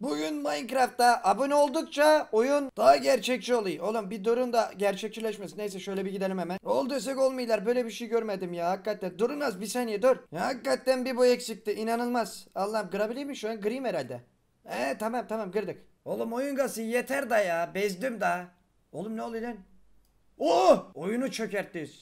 Bugün Minecraft'ta abone oldukça oyun daha gerçekçi oluyor. Oğlum bir durun da gerçekçileşmesin. Neyse şöyle bir gidelim hemen. Ol desek olmuyorlar. Böyle bir şey görmedim ya. Hakikaten. Durun az bir saniye dur. Ya, hakikaten bir boy eksikti. İnanılmaz. Allah'ım kırabilir mi şu an? Kırayım herhalde. Eee tamam tamam girdik. Oğlum oyun gazı yeter da ya. Bezdim da. Oğlum ne oluyor lan? Oo! Oh! Oyunu çökerttiniz.